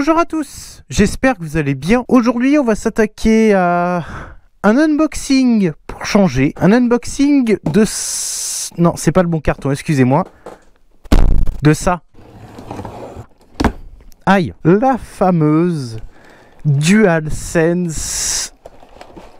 Bonjour à tous, j'espère que vous allez bien. Aujourd'hui on va s'attaquer à un unboxing pour changer. Un unboxing de... Non, c'est pas le bon carton, excusez-moi. De ça. Aïe. La fameuse DualSense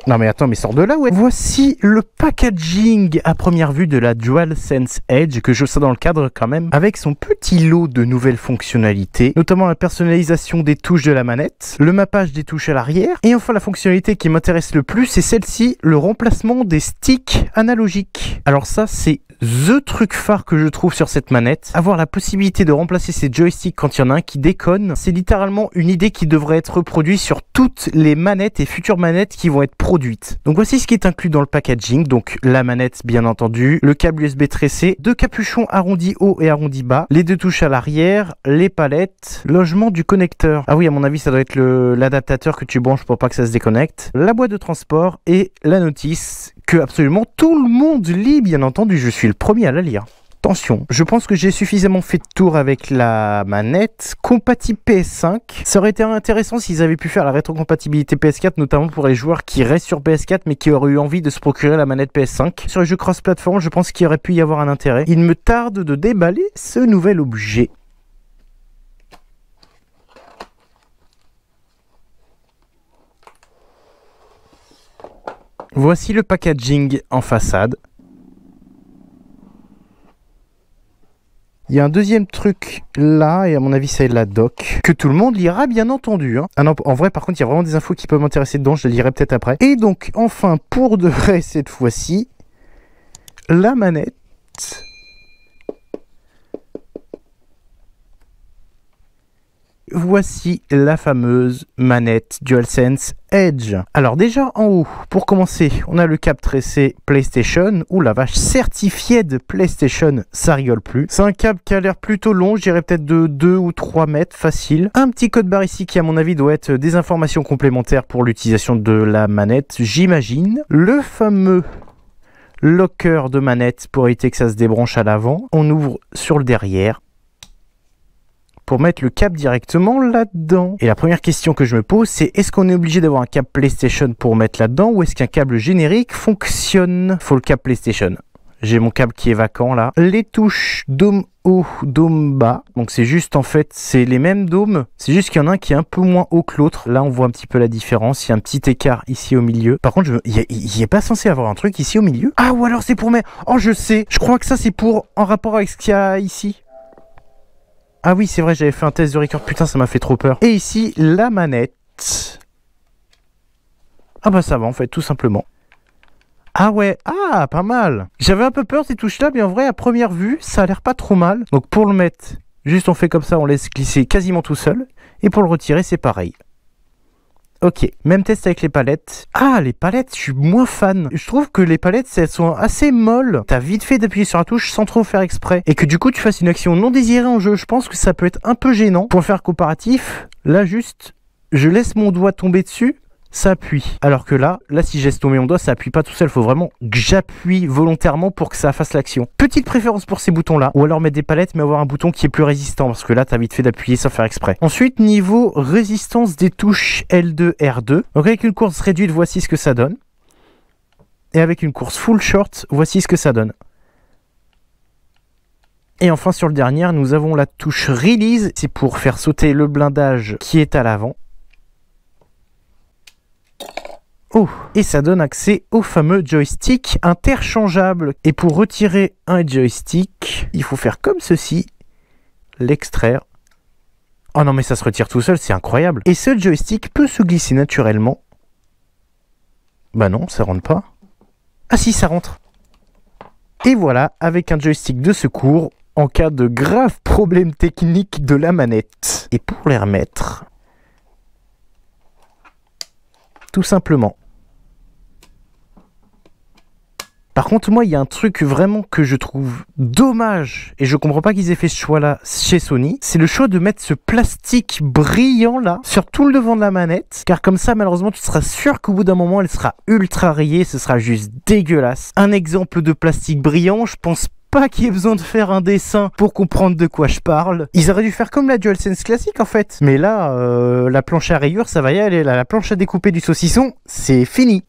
non mais attends, mais sort de là, ouais. Voici le packaging à première vue de la DualSense Edge que je sais dans le cadre quand même, avec son petit lot de nouvelles fonctionnalités, notamment la personnalisation des touches de la manette, le mappage des touches à l'arrière, et enfin la fonctionnalité qui m'intéresse le plus, c'est celle-ci, le remplacement des sticks analogiques. Alors ça, c'est the truc phare que je trouve sur cette manette. Avoir la possibilité de remplacer ces joysticks quand il y en a un qui déconne, c'est littéralement une idée qui devrait être reproduite sur toutes les manettes et futures manettes qui vont être donc voici ce qui est inclus dans le packaging, donc la manette bien entendu, le câble USB tressé, deux capuchons arrondis haut et arrondis bas, les deux touches à l'arrière, les palettes, logement du connecteur. Ah oui, à mon avis, ça doit être l'adaptateur que tu branches pour pas que ça se déconnecte, la boîte de transport et la notice que absolument tout le monde lit, bien entendu, je suis le premier à la lire. Attention, je pense que j'ai suffisamment fait de tour avec la manette. Compatible PS5, ça aurait été intéressant s'ils avaient pu faire la rétrocompatibilité PS4, notamment pour les joueurs qui restent sur PS4 mais qui auraient eu envie de se procurer la manette PS5. Sur les jeux cross-platform, je pense qu'il aurait pu y avoir un intérêt. Il me tarde de déballer ce nouvel objet. Voici le packaging en façade. Il y a un deuxième truc là, et à mon avis c'est la doc, que tout le monde lira bien entendu. Hein. Ah non, en vrai par contre il y a vraiment des infos qui peuvent m'intéresser dedans, je les lirai peut-être après. Et donc enfin pour de vrai cette fois-ci, la manette voici la fameuse manette DualSense Edge. Alors déjà en haut, pour commencer, on a le cap tressé PlayStation, ou la vache certifiée de PlayStation, ça rigole plus. C'est un câble qui a l'air plutôt long, j'irais peut-être de 2 ou 3 mètres, facile. Un petit code barre ici qui à mon avis doit être des informations complémentaires pour l'utilisation de la manette, j'imagine. Le fameux locker de manette pour éviter que ça se débranche à l'avant. On ouvre sur le derrière pour mettre le câble directement là-dedans. Et la première question que je me pose, c'est est-ce qu'on est obligé d'avoir un câble PlayStation pour mettre là-dedans ou est-ce qu'un câble générique fonctionne Faut le câble PlayStation. J'ai mon câble qui est vacant là. Les touches Dôme haut, dôme bas. Donc c'est juste en fait, c'est les mêmes dômes. C'est juste qu'il y en a un qui est un peu moins haut que l'autre. Là, on voit un petit peu la différence. Il y a un petit écart ici au milieu. Par contre, il n'est pas censé avoir un truc ici au milieu. Ah, ou alors c'est pour mettre... Oh, je sais. Je crois que ça, c'est pour en rapport avec ce qu'il y a ici. Ah oui, c'est vrai, j'avais fait un test de record. Putain, ça m'a fait trop peur. Et ici, la manette. Ah bah ça va en fait, tout simplement. Ah ouais, ah, pas mal. J'avais un peu peur ces touches-là, mais en vrai, à première vue, ça a l'air pas trop mal. Donc pour le mettre, juste on fait comme ça, on laisse glisser quasiment tout seul. Et pour le retirer, c'est pareil. Ok, même test avec les palettes. Ah, les palettes, je suis moins fan. Je trouve que les palettes, elles sont assez molles. T'as vite fait d'appuyer sur la touche sans trop faire exprès. Et que du coup, tu fasses une action non désirée en jeu. Je pense que ça peut être un peu gênant. Pour faire comparatif, là juste, je laisse mon doigt tomber dessus ça appuie. Alors que là, là si je mon doigt, ça appuie pas tout seul. Il Faut vraiment que j'appuie volontairement pour que ça fasse l'action. Petite préférence pour ces boutons là. Ou alors mettre des palettes mais avoir un bouton qui est plus résistant parce que là t'as vite fait d'appuyer sans faire exprès. Ensuite niveau résistance des touches L2, R2. Donc avec une course réduite voici ce que ça donne. Et avec une course full short voici ce que ça donne. Et enfin sur le dernier nous avons la touche release. C'est pour faire sauter le blindage qui est à l'avant. Et ça donne accès au fameux joystick interchangeable. Et pour retirer un joystick, il faut faire comme ceci, l'extraire. Oh non mais ça se retire tout seul, c'est incroyable. Et ce joystick peut se glisser naturellement. Bah non, ça rentre pas. Ah si, ça rentre. Et voilà, avec un joystick de secours, en cas de grave problème technique de la manette. Et pour les remettre, tout simplement, Par contre, moi, il y a un truc vraiment que je trouve dommage, et je comprends pas qu'ils aient fait ce choix-là chez Sony, c'est le choix de mettre ce plastique brillant-là sur tout le devant de la manette, car comme ça, malheureusement, tu seras sûr qu'au bout d'un moment, elle sera ultra rayée, ce sera juste dégueulasse. Un exemple de plastique brillant, je pense pas qu'il y ait besoin de faire un dessin pour comprendre de quoi je parle. Ils auraient dû faire comme la DualSense classique en fait. Mais là, euh, la planche à rayures, ça va y aller. la planche à découper du saucisson, c'est fini.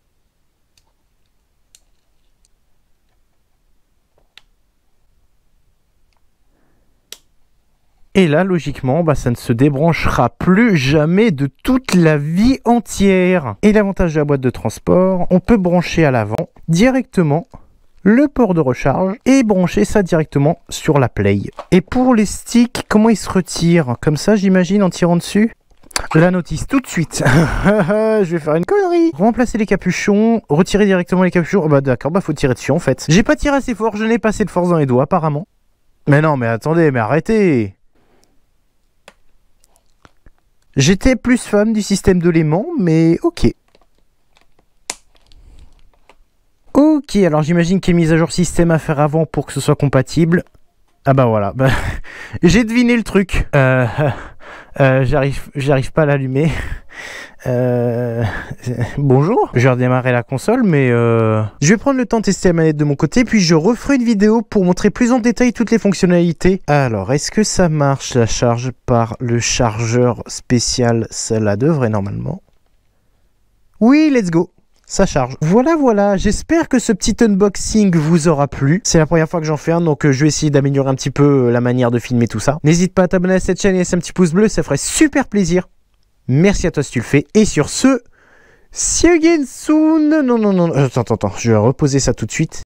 Et là, logiquement, bah, ça ne se débranchera plus jamais de toute la vie entière. Et l'avantage de la boîte de transport, on peut brancher à l'avant directement le port de recharge et brancher ça directement sur la Play. Et pour les sticks, comment ils se retirent Comme ça, j'imagine, en tirant dessus la notice tout de suite. je vais faire une connerie. Remplacer les capuchons, retirer directement les capuchons. bah d'accord, bah faut tirer dessus en fait. J'ai pas tiré assez fort, je n'ai pas assez de force dans les doigts apparemment. Mais non, mais attendez, mais arrêtez J'étais plus fan du système de l'aimant, mais ok. Ok, alors j'imagine qu'il y a une mise à jour système à faire avant pour que ce soit compatible. Ah bah voilà, bah, j'ai deviné le truc. Euh, euh, j'arrive pas à l'allumer. Euh... Bonjour, je vais redémarrer la console, mais euh... je vais prendre le temps de tester la manette de mon côté, puis je referai une vidéo pour montrer plus en détail toutes les fonctionnalités. Alors, est-ce que ça marche la charge par le chargeur spécial Celle-là devrait normalement. Oui, let's go ça charge. Voilà, voilà, j'espère que ce petit unboxing vous aura plu. C'est la première fois que j'en fais un, donc euh, je vais essayer d'améliorer un petit peu euh, la manière de filmer tout ça. N'hésite pas à t'abonner à cette chaîne et à laisser un petit pouce bleu, ça ferait super plaisir. Merci à toi si tu le fais. Et sur ce, see you again soon. Non, non, non, attends, attends, attends. je vais reposer ça tout de suite.